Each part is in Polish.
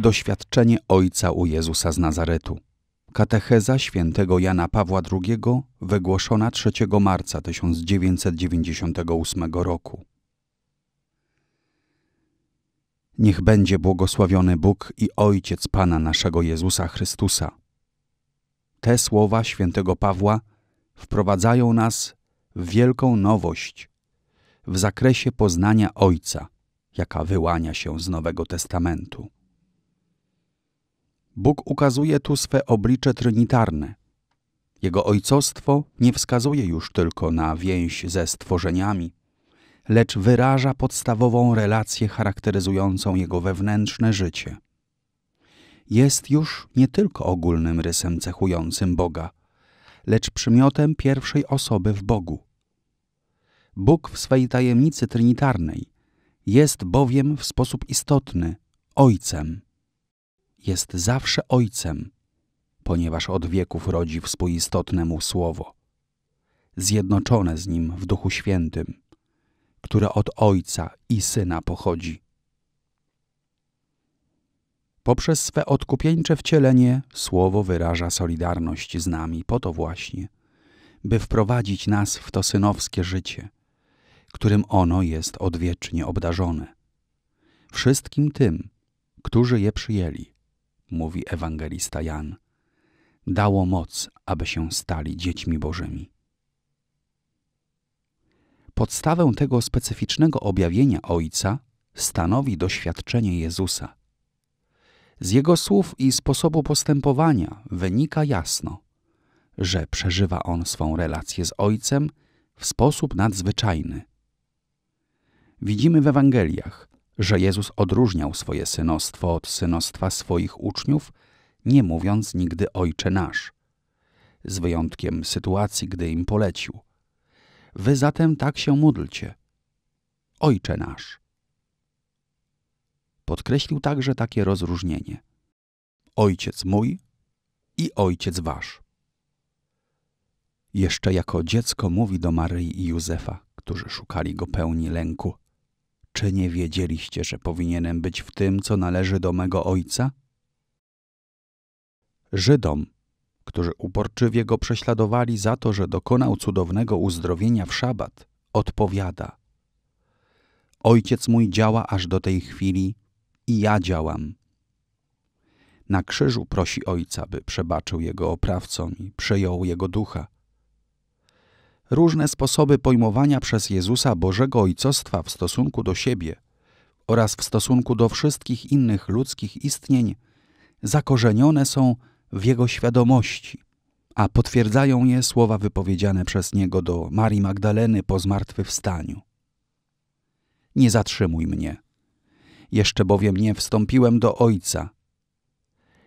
Doświadczenie Ojca u Jezusa z Nazaretu. Katecheza świętego Jana Pawła II wygłoszona 3 marca 1998 roku. Niech będzie błogosławiony Bóg i Ojciec Pana naszego Jezusa Chrystusa. Te słowa świętego Pawła wprowadzają nas w wielką nowość w zakresie poznania Ojca, jaka wyłania się z Nowego Testamentu. Bóg ukazuje tu swe oblicze trinitarne. Jego ojcostwo nie wskazuje już tylko na więź ze stworzeniami, lecz wyraża podstawową relację charakteryzującą jego wewnętrzne życie. Jest już nie tylko ogólnym rysem cechującym Boga, lecz przymiotem pierwszej osoby w Bogu. Bóg w swej tajemnicy trinitarnej jest bowiem w sposób istotny Ojcem jest zawsze Ojcem, ponieważ od wieków rodzi współistotne Mu Słowo, zjednoczone z Nim w Duchu Świętym, które od Ojca i Syna pochodzi. Poprzez swe odkupieńcze wcielenie Słowo wyraża solidarność z nami po to właśnie, by wprowadzić nas w to synowskie życie, którym ono jest odwiecznie obdarzone. Wszystkim tym, którzy je przyjęli mówi ewangelista Jan, dało moc, aby się stali dziećmi Bożymi. Podstawę tego specyficznego objawienia Ojca stanowi doświadczenie Jezusa. Z jego słów i sposobu postępowania wynika jasno, że przeżywa on swą relację z Ojcem w sposób nadzwyczajny. Widzimy w Ewangeliach, że Jezus odróżniał swoje synostwo od synostwa swoich uczniów, nie mówiąc nigdy Ojcze nasz, z wyjątkiem sytuacji, gdy im polecił. Wy zatem tak się módlcie. Ojcze nasz. Podkreślił także takie rozróżnienie. Ojciec mój i Ojciec wasz. Jeszcze jako dziecko mówi do Maryi i Józefa, którzy szukali go pełni lęku – czy nie wiedzieliście, że powinienem być w tym, co należy do mego ojca? Żydom, którzy uporczywie go prześladowali za to, że dokonał cudownego uzdrowienia w szabat, odpowiada: Ojciec mój działa aż do tej chwili i ja działam. Na krzyżu prosi ojca, by przebaczył jego oprawcom i przejął jego ducha różne sposoby pojmowania przez Jezusa Bożego Ojcostwa w stosunku do siebie oraz w stosunku do wszystkich innych ludzkich istnień zakorzenione są w Jego świadomości, a potwierdzają je słowa wypowiedziane przez Niego do Marii Magdaleny po zmartwychwstaniu. Nie zatrzymuj mnie, jeszcze bowiem nie wstąpiłem do Ojca.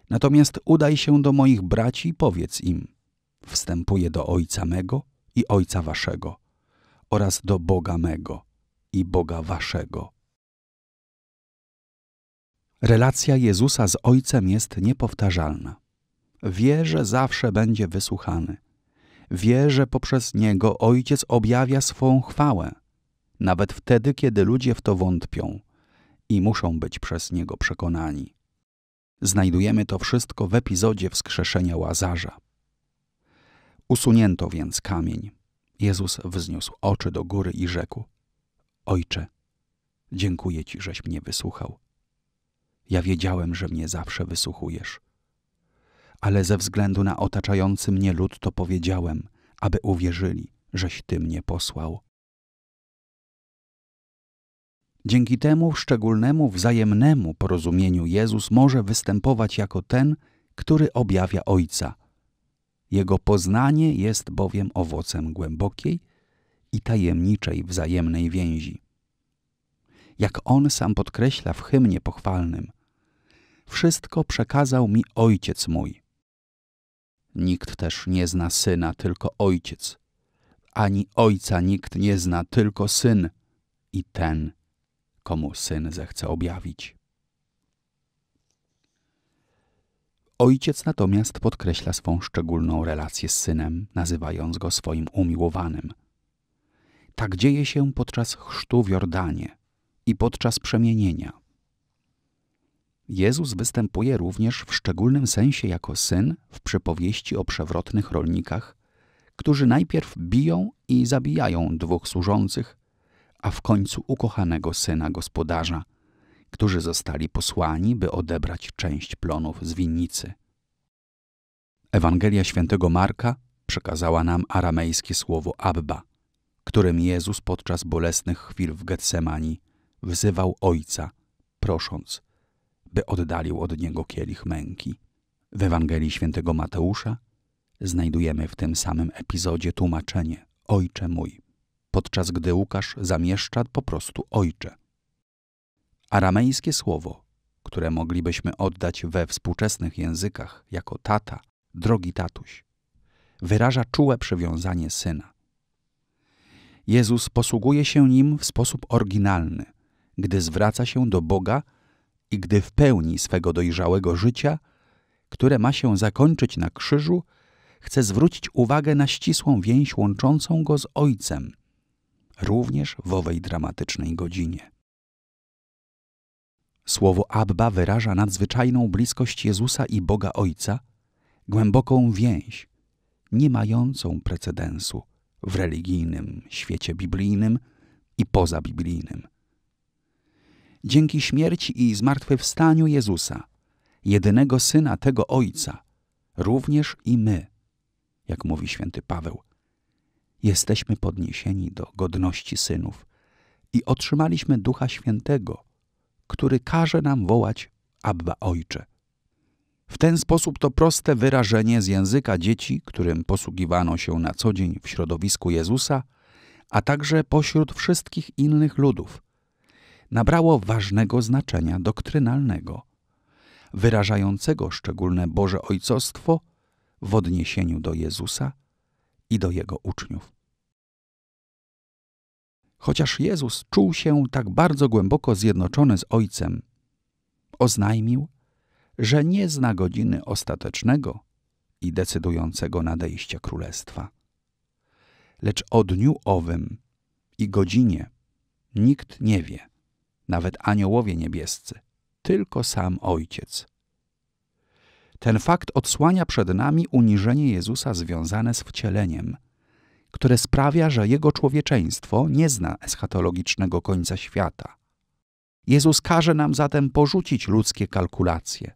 Natomiast udaj się do moich braci i powiedz im, wstępuję do Ojca mego – i Ojca Waszego oraz do Boga mego i Boga Waszego. Relacja Jezusa z Ojcem jest niepowtarzalna. Wie, że zawsze będzie wysłuchany. Wie, że poprzez Niego Ojciec objawia swą chwałę, nawet wtedy, kiedy ludzie w to wątpią i muszą być przez Niego przekonani. Znajdujemy to wszystko w epizodzie wskrzeszenia Łazarza. Usunięto więc kamień. Jezus wzniósł oczy do góry i rzekł: Ojcze, dziękuję Ci, żeś mnie wysłuchał. Ja wiedziałem, że mnie zawsze wysłuchujesz. Ale ze względu na otaczający mnie lud to powiedziałem, aby uwierzyli, żeś Ty mnie posłał. Dzięki temu szczególnemu wzajemnemu porozumieniu Jezus może występować jako ten, który objawia Ojca – jego poznanie jest bowiem owocem głębokiej i tajemniczej wzajemnej więzi. Jak on sam podkreśla w hymnie pochwalnym, wszystko przekazał mi ojciec mój. Nikt też nie zna syna, tylko ojciec, ani ojca nikt nie zna, tylko syn i ten, komu syn zechce objawić. Ojciec natomiast podkreśla swą szczególną relację z synem, nazywając go swoim umiłowanym. Tak dzieje się podczas chrztu w Jordanie i podczas przemienienia. Jezus występuje również w szczególnym sensie jako syn w przypowieści o przewrotnych rolnikach, którzy najpierw biją i zabijają dwóch służących, a w końcu ukochanego syna gospodarza, którzy zostali posłani, by odebrać część plonów z winnicy. Ewangelia świętego Marka przekazała nam aramejskie słowo Abba, którym Jezus podczas bolesnych chwil w Getsemanii wzywał Ojca, prosząc, by oddalił od Niego kielich męki. W Ewangelii świętego Mateusza znajdujemy w tym samym epizodzie tłumaczenie Ojcze mój, podczas gdy Łukasz zamieszcza po prostu Ojcze. Aramejskie słowo, które moglibyśmy oddać we współczesnych językach jako tata, drogi tatuś, wyraża czułe przywiązanie syna. Jezus posługuje się nim w sposób oryginalny, gdy zwraca się do Boga i gdy w pełni swego dojrzałego życia, które ma się zakończyć na krzyżu, chce zwrócić uwagę na ścisłą więź łączącą go z Ojcem, również w owej dramatycznej godzinie. Słowo Abba wyraża nadzwyczajną bliskość Jezusa i Boga Ojca, głęboką więź, nie mającą precedensu w religijnym świecie biblijnym i pozabiblijnym. Dzięki śmierci i zmartwychwstaniu Jezusa, jedynego Syna tego Ojca, również i my, jak mówi święty Paweł, jesteśmy podniesieni do godności synów i otrzymaliśmy Ducha Świętego – który każe nam wołać Abba Ojcze. W ten sposób to proste wyrażenie z języka dzieci, którym posługiwano się na co dzień w środowisku Jezusa, a także pośród wszystkich innych ludów, nabrało ważnego znaczenia doktrynalnego, wyrażającego szczególne Boże Ojcostwo w odniesieniu do Jezusa i do Jego uczniów. Chociaż Jezus czuł się tak bardzo głęboko zjednoczony z Ojcem, oznajmił, że nie zna godziny ostatecznego i decydującego nadejścia Królestwa. Lecz o dniu owym i godzinie nikt nie wie, nawet aniołowie niebiescy, tylko sam Ojciec. Ten fakt odsłania przed nami uniżenie Jezusa związane z wcieleniem, które sprawia, że jego człowieczeństwo nie zna eschatologicznego końca świata. Jezus każe nam zatem porzucić ludzkie kalkulacje,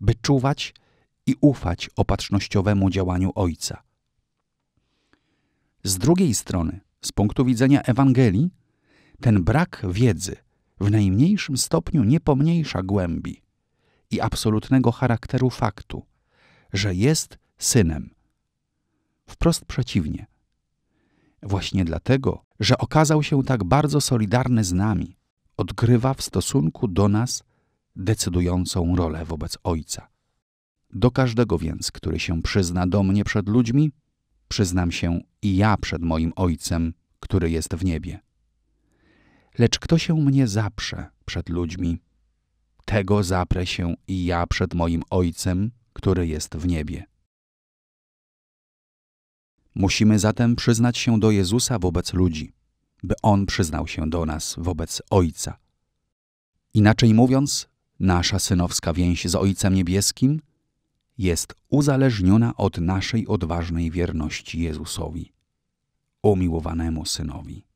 by czuwać i ufać opatrznościowemu działaniu Ojca. Z drugiej strony, z punktu widzenia Ewangelii, ten brak wiedzy w najmniejszym stopniu nie pomniejsza głębi i absolutnego charakteru faktu, że jest synem. Wprost przeciwnie – właśnie dlatego, że okazał się tak bardzo solidarny z nami, odgrywa w stosunku do nas decydującą rolę wobec Ojca. Do każdego więc, który się przyzna do mnie przed ludźmi, przyznam się i ja przed moim Ojcem, który jest w niebie. Lecz kto się mnie zaprze przed ludźmi, tego zaprę się i ja przed moim Ojcem, który jest w niebie. Musimy zatem przyznać się do Jezusa wobec ludzi, by On przyznał się do nas wobec Ojca. Inaczej mówiąc, nasza synowska więź z Ojcem Niebieskim jest uzależniona od naszej odważnej wierności Jezusowi, umiłowanemu Synowi.